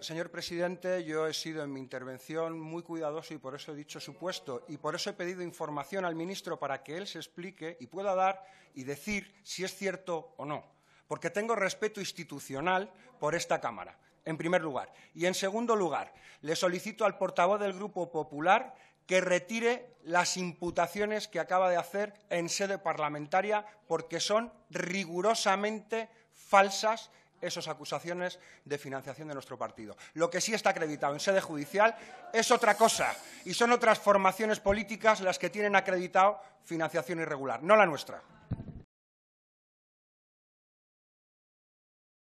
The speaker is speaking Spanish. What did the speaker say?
Señor presidente, yo he sido en mi intervención muy cuidadoso y por eso he dicho supuesto y por eso he pedido información al ministro para que él se explique y pueda dar y decir si es cierto o no, porque tengo respeto institucional por esta Cámara, en primer lugar. Y en segundo lugar, le solicito al portavoz del Grupo Popular que retire las imputaciones que acaba de hacer en sede parlamentaria porque son rigurosamente falsas esas acusaciones de financiación de nuestro partido. Lo que sí está acreditado en sede judicial es otra cosa y son otras formaciones políticas las que tienen acreditado financiación irregular, no la nuestra.